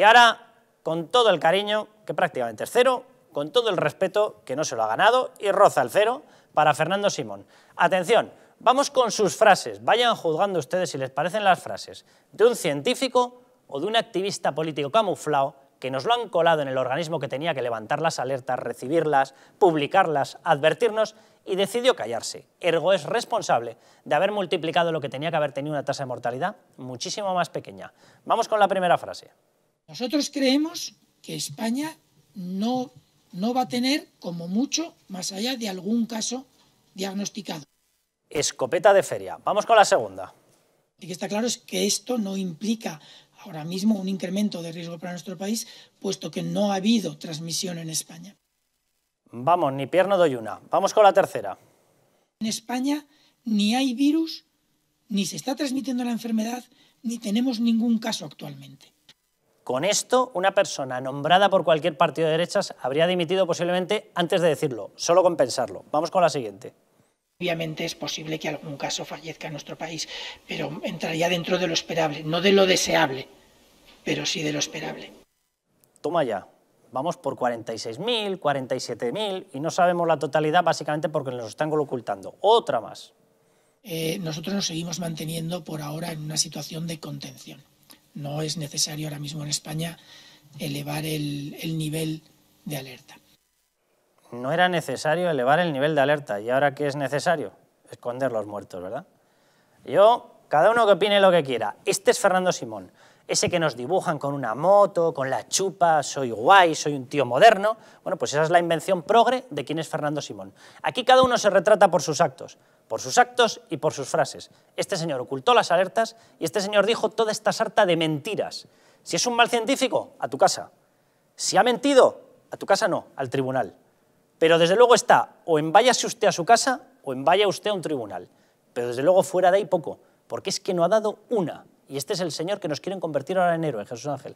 Y ahora, con todo el cariño, que prácticamente es cero, con todo el respeto, que no se lo ha ganado, y roza el cero para Fernando Simón. Atención, vamos con sus frases. Vayan juzgando ustedes si les parecen las frases de un científico o de un activista político camuflado que nos lo han colado en el organismo que tenía que levantar las alertas, recibirlas, publicarlas, advertirnos y decidió callarse. Ergo es responsable de haber multiplicado lo que tenía que haber tenido una tasa de mortalidad muchísimo más pequeña. Vamos con la primera frase. Nosotros creemos que España no, va a tener, como mucho, más allá de algún caso diagnosticado. Escopeta de feria. Vamos con la segunda. Y que está claro es que esto no implica ahora mismo un incremento de riesgo para nuestro país, puesto que no ha habido transmisión en España. Vamos, ni pierna doy una. Vamos con la tercera. En España ni hay virus, ni se está transmitiendo la enfermedad, ni tenemos ningún caso actualmente. Con esto, una persona nombrada por cualquier partido de derechas habría dimitido posiblemente antes de decirlo, solo con pensarlo. Vamos con la siguiente. Obviamente es posible que algún caso fallezca en nuestro país, pero entraría dentro de lo esperable, no de lo deseable, pero sí de lo esperable. Toma ya. Vamos por 46.000, 47.000 y no sabemos la totalidad básicamente porque nos están ocultando. Otra más. Eh, nosotros nos seguimos manteniendo por ahora en una situación de contención no es necesario ahora mismo en España elevar el, nivel de alerta. No era necesario elevar el nivel de alerta. ¿Y ahora qué es necesario? Esconder los muertos, ¿verdad? Yo, cada uno que opine lo que quiera. Este es Fernando Simón, ese que nos dibujan con una moto, con la chupa, soy guay, soy un tío moderno. Bueno, pues esa es la invención progre de quién es Fernando Simón. Aquí cada uno se retrata por sus actos por sus actos y por sus frases. Este señor ocultó las alertas y este señor dijo toda esta sarta de mentiras. Si es un mal científico, a tu casa. Si ha mentido, a tu casa no, al tribunal. Pero desde luego está, o enváyase usted a su casa o enváyase usted a un tribunal. Pero desde luego fuera de ahí poco, porque es que no ha dado una. Y este es el señor que nos quieren convertir ahora en héroe, Jesús Ángel.